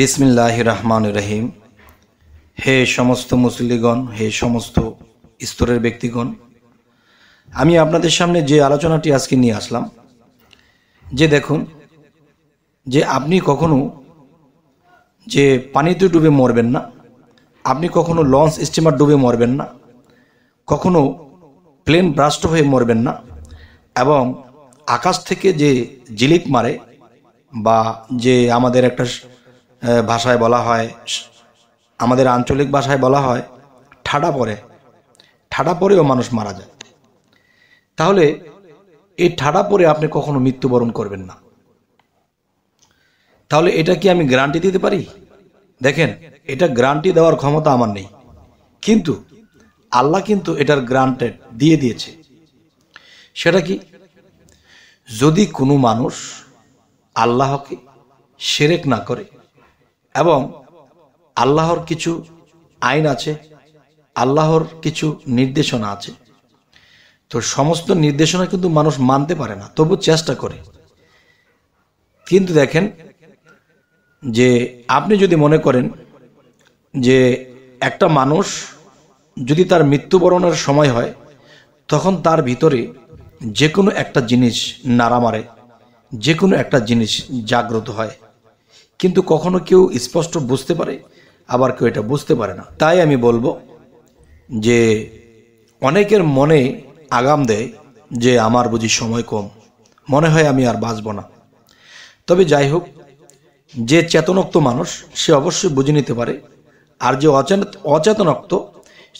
বিসমিল্লাহ রহমান রহিম হে সমস্ত মুসলিগণ হে সমস্ত স্তরের ব্যক্তিগণ আমি আপনাদের সামনে যে আলোচনাটি আজকে নিয়ে আসলাম যে দেখুন যে আপনি কখনো যে পানিতে ডুবে মরবেন না আপনি কখনো লঞ্চ স্টিমার ডুবে মরবেন না কখনো প্লেন ব্রাস্ট হয়ে মরবেন না এবং আকাশ থেকে যে জিলিপ মারে বা যে আমাদের একটা ভাষায় বলা হয় আমাদের আঞ্চলিক ভাষায় বলা হয় ঠাডা পরে ঠাডা পরেও মানুষ মারা যায় তাহলে এই ঠাডা পরে আপনি কখনো মৃত্যুবরণ করবেন না তাহলে এটা কি আমি গ্যারান্টি দিতে পারি দেখেন এটা গ্যারান্টি দেওয়ার ক্ষমতা আমার নেই কিন্তু আল্লাহ কিন্তু এটার গ্রান্টেড দিয়ে দিয়েছে সেটা কি যদি কোনো মানুষ আল্লাহকে সেরেক না করে এবং আল্লাহর কিছু আইন আছে আল্লাহর কিছু নির্দেশনা আছে তো সমস্ত নির্দেশনা কিন্তু মানুষ মানতে পারে না তবু চেষ্টা করে কিন্তু দেখেন যে আপনি যদি মনে করেন যে একটা মানুষ যদি তার মৃত্যুবরণের সময় হয় তখন তার ভিতরে যে কোনো একটা জিনিস নাড়া মারে যে কোনো একটা জিনিস জাগ্রত হয় কিন্তু কখনো কেউ স্পষ্ট বুঝতে পারে আবার কেউ এটা বুঝতে পারে না তাই আমি বলবো যে অনেকের মনে আগাম দেয় যে আমার বুঝি সময় কম মনে হয় আমি আর বাঁচব না তবে যাই হোক যে চেতনক্ত মানুষ সে অবশ্যই বুঝে নিতে পারে আর যে অচেন অচেতনক্ত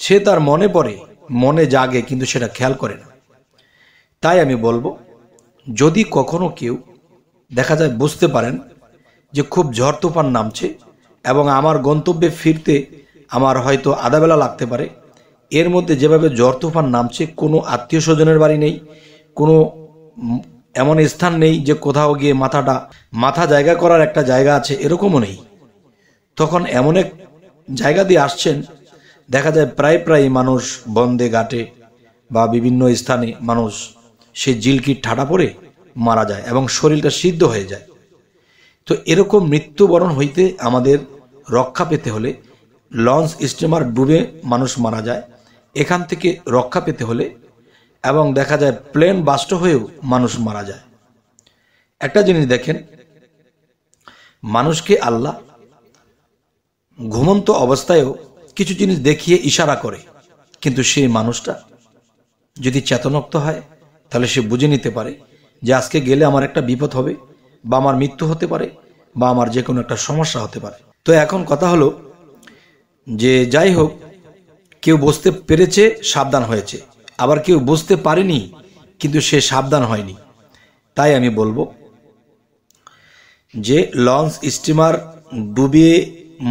সে তার মনে পড়ে মনে জাগে কিন্তু সেটা খেয়াল করে না তাই আমি বলবো যদি কখনো কেউ দেখা যায় বুঝতে পারেন যে খুব ঝড় তুফান নামছে এবং আমার গন্তব্যে ফিরতে আমার হয়তো আধাবেলা লাগতে পারে এর মধ্যে যেভাবে ঝড় তুফান নামছে কোনো আত্মীয় স্বজনের বাড়ি নেই কোনো এমন স্থান নেই যে কোথাও গিয়ে মাথাটা মাথা জায়গা করার একটা জায়গা আছে এরকমও নেই তখন এমন এক জায়গা দিয়ে আসছেন দেখা যায় প্রায় প্রায় মানুষ বন্দে ঘাটে বা বিভিন্ন স্থানে মানুষ সে জিলকির ঠাটা পড়ে মারা যায় এবং শরীরটা সিদ্ধ হয়ে যায় তো এরকম মৃত্যুবরণ হইতে আমাদের রক্ষা পেতে হলে লঞ্চ স্টিমার ডুবে মানুষ মারা যায় এখান থেকে রক্ষা পেতে হলে এবং দেখা যায় প্লেন বাস্ট হয়েও মানুষ মারা যায় একটা জিনিস দেখেন মানুষকে আল্লাহ ঘুমন্ত অবস্থায়ও কিছু জিনিস দেখিয়ে ইশারা করে কিন্তু সেই মানুষটা যদি চেতনক্ত হয় তাহলে সে বুঝে নিতে পারে যে আজকে গেলে আমার একটা বিপদ হবে বা আমার মৃত্যু হতে পারে বা আমার যে কোনো একটা সমস্যা হতে পারে তো এখন কথা হলো যে যাই হোক কেউ বুঝতে পেরেছে সাবধান হয়েছে আবার কেউ বুঝতে পারেনি কিন্তু সে সাবধান হয়নি তাই আমি বলবো যে লঞ্চ স্টিমার ডুবিয়ে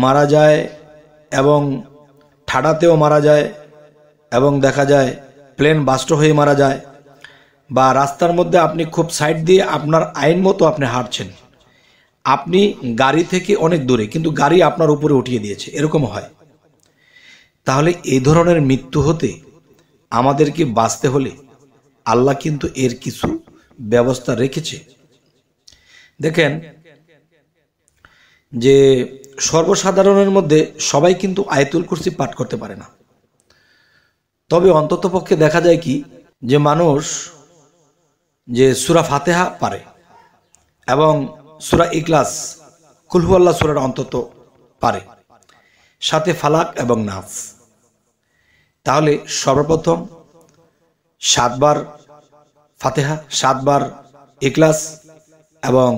মারা যায় এবং ঠাডাতেও মারা যায় এবং দেখা যায় প্লেন বাস্ট হয়ে মারা যায় বা রাস্তার মধ্যে আপনি খুব সাইড দিয়ে আপনার আইন মতো আপনি হাঁটছেন আপনি গাড়ি থেকে অনেক দূরে কিন্তু গাড়ি আপনার উপরে উঠিয়ে দিয়েছে এরকম হয় তাহলে এই ধরনের মৃত্যু হতে আমাদেরকে বাঁচতে হলে আল্লাহ কিন্তু এর কিছু ব্যবস্থা রেখেছে দেখেন যে সর্বসাধারণের মধ্যে সবাই কিন্তু আয়তুল কুরসি পাঠ করতে পারে না তবে অন্ততপক্ষে দেখা যায় কি যে মানুষ যে সুরা ফাতেহা পারে এবং সুরা ইকলাস কুলহু আল্লাহ সুরার অন্তত পারে সাথে ফালাক এবং নাচ তাহলে সর্বপ্রথম সাতবার ফাতেহা সাতবার ইকলাস এবং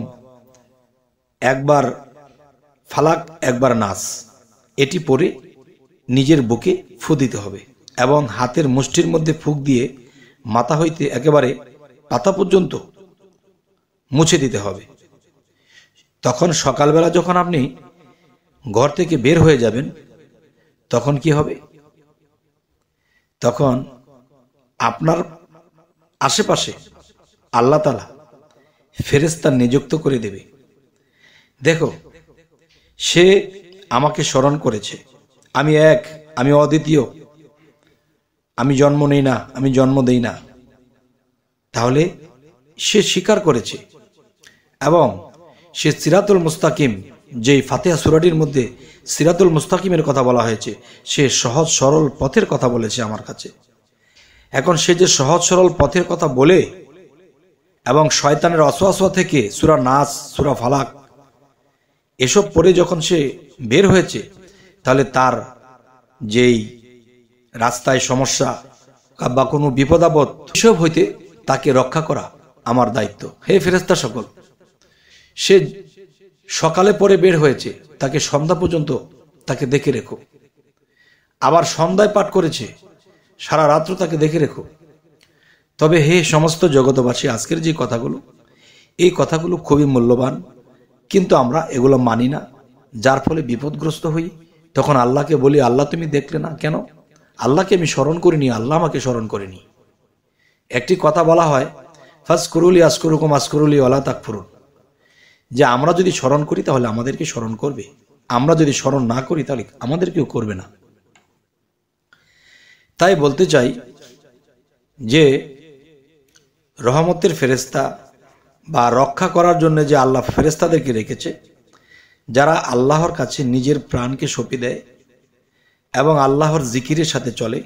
একবার ফালাক একবার নাচ এটি পরে নিজের বুকে ফু দিতে হবে এবং হাতের মুষ্টির মধ্যে ফুক দিয়ে মাথা হইতে একেবারে পাতা পর্যন্ত মুছে দিতে হবে তখন সকালবেলা যখন আপনি ঘর থেকে বের হয়ে যাবেন তখন কি হবে তখন আপনার আশেপাশে আল্লাহ তালা ফেরেস্তা নিযুক্ত করে দেবে দেখো সে আমাকে স্মরণ করেছে আমি এক আমি অদ্বিতীয় আমি জন্ম নেই না আমি জন্ম দেই না তাহলে সে স্বীকার করেছে এবং সে সিরাতুল মুস্তাকিম যেই ফাতেহা সুরাটির মধ্যে সিরাতুল মুস্তাকিমের কথা বলা হয়েছে সে সহজ সরল পথের কথা বলেছে আমার কাছে এখন সে যে সহজ সরল পথের কথা বলে এবং শয়তানের অসোয়াশোয়া থেকে সুরা নাচ সুরা ফালাক এসব পরে যখন সে বের হয়েছে তাহলে তার যেই রাস্তায় সমস্যা বা কোনো বিপদাবদ এসব হইতে তাকে রক্ষা করা আমার দায়িত্ব হে ফেরেস্তা সকল সে সকালে পরে বের হয়েছে তাকে সন্ধ্যা পর্যন্ত তাকে দেখে রেখো আবার সন্ধ্যায় পাঠ করেছে সারা রাত্র তাকে দেখে রেখো তবে হে সমস্ত জগতবাসী আজকের যে কথাগুলো এই কথাগুলো খুবই মূল্যবান কিন্তু আমরা এগুলো মানি না যার ফলে বিপদগ্রস্ত হই তখন আল্লাহকে বলি আল্লাহ তুমি দেখলে না কেন আল্লাহকে আমি স্মরণ করিনি আল্লাহ আমাকে স্মরণ করিনি একটি কথা বলা হয় ফার্স্ট করুলি আসকুরুকুম আসকুরুলি ওলা তাক ফুরুন যে আমরা যদি স্মরণ করি তাহলে আমাদেরকে স্মরণ করবে আমরা যদি স্মরণ না করি তাহলে আমাদেরকেও করবে না তাই বলতে চাই যে রহমতের ফেরেস্তা বা রক্ষা করার জন্য যে আল্লাহ ফেরেস্তাদেরকে রেখেছে যারা আল্লাহর কাছে নিজের প্রাণকে সঁপি দেয় এবং আল্লাহর জিকিরের সাথে চলে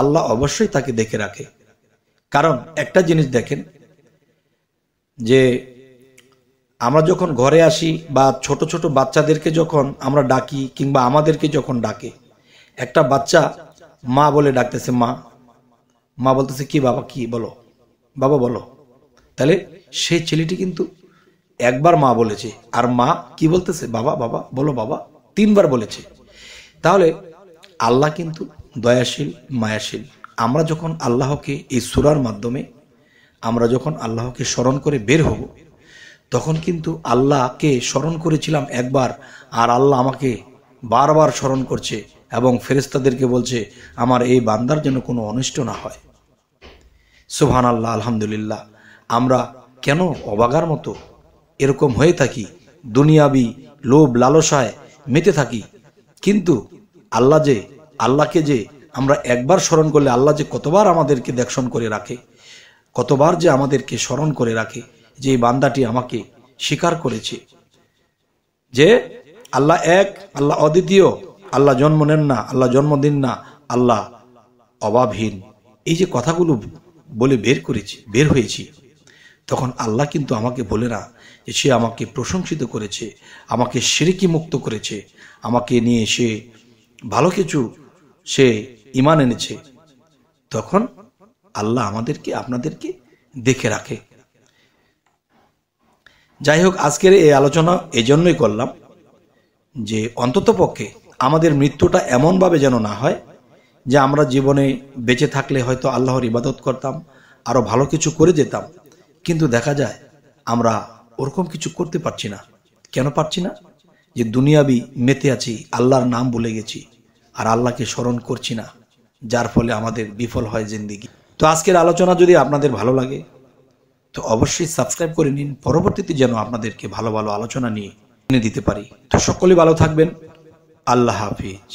আল্লাহ অবশ্যই তাকে দেখে রাখে কারণ একটা জিনিস দেখেন যে আমরা যখন ঘরে আসি বা ছোট ছোট বাচ্চাদেরকে যখন আমরা ডাকি কিংবা আমাদেরকে যখন ডাকে একটা বাচ্চা মা বলে ডাকতেছে মা মা বলতেছে কি বাবা কি বলো বাবা বলো তাহলে সেই ছেলেটি কিন্তু একবার মা বলেছে আর মা কি বলতেছে বাবা বাবা বলো বাবা তিনবার বলেছে তাহলে আল্লাহ কিন্তু দয়াশীল মায়াশীল আমরা যখন আল্লাহকে এই সুরার মাধ্যমে আমরা যখন আল্লাহকে স্মরণ করে বের হব তখন কিন্তু আল্লাহকে স্মরণ করেছিলাম একবার আর আল্লাহ আমাকে বারবার স্মরণ করছে এবং ফেরেস্তাদেরকে বলছে আমার এই বান্দার যেন কোনো অনিষ্ট না হয় সুহান আল্লাহ আলহামদুলিল্লাহ আমরা কেন অবাগার মতো এরকম হয়ে থাকি দুনিয়াবি লোভ লালসায় মেতে থাকি কিন্তু আল্লাহ যে আল্লাহকে যে আমরা একবার স্মরণ করলে আল্লাহ যে কতবার আমাদেরকে দেখশন করে রাখে কতবার যে আমাদেরকে স্মরণ করে রাখে যে এই বান্দাটি আমাকে স্বীকার করেছে যে আল্লাহ এক আল্লাহ অদ্বিতীয় আল্লাহ জন্ম নেন না আল্লাহ জন্মদিন না আল্লাহ অভাবহীন এই যে কথাগুলো বলে বের করেছি বের হয়েছি তখন আল্লাহ কিন্তু আমাকে বলে না যে সে আমাকে প্রশংসিত করেছে আমাকে সিরিকি মুক্ত করেছে আমাকে নিয়ে সে ভালো কিছু সে ইমান এনেছে তখন আল্লাহ আমাদেরকে আপনাদেরকে দেখে রাখে যাই হোক আজকের এই আলোচনা এজন্যই করলাম যে অন্তত পক্ষে আমাদের মৃত্যুটা এমনভাবে যেন না হয় যে আমরা জীবনে বেঁচে থাকলে হয়তো আল্লাহর ইবাদত করতাম আরও ভালো কিছু করে যেতাম কিন্তু দেখা যায় আমরা ওরকম কিছু করতে পারছি না কেন পারছি না যে দুনিয়াবি মেতে আছি আল্লাহর নাম বলে গেছি আর আল্লাহকে স্মরণ করছি না যার ফলে আমাদের বিফল হয় জিন্দিগি তো আজকের আলোচনা যদি আপনাদের ভালো লাগে তো অবশ্যই সাবস্ক্রাইব করে নিন পরবর্তীতে যেন আপনাদেরকে ভালো ভালো আলোচনা নিয়ে এনে দিতে পারি তো সকলে ভালো থাকবেন আল্লাহ হাফিজ